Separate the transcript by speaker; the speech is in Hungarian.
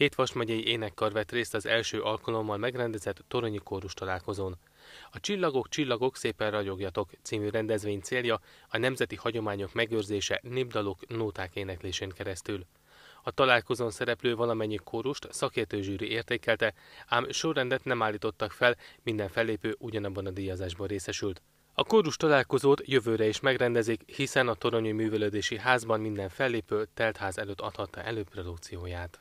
Speaker 1: Hétvas megyei énekkar vett részt az első alkalommal megrendezett toronyi kórus találkozón. A Csillagok, csillagok, szépen ragyogjatok című rendezvény célja a nemzeti hagyományok megőrzése népdalok, nóták éneklésén keresztül. A találkozón szereplő valamennyi kórust szakértő zsűri értékelte, ám sorrendet nem állítottak fel, minden fellépő ugyanabban a díjazásban részesült. A kórus találkozót jövőre is megrendezik, hiszen a Toronyi Művelődési Házban minden fellépő teltház előtt adhatta előprodukcióját.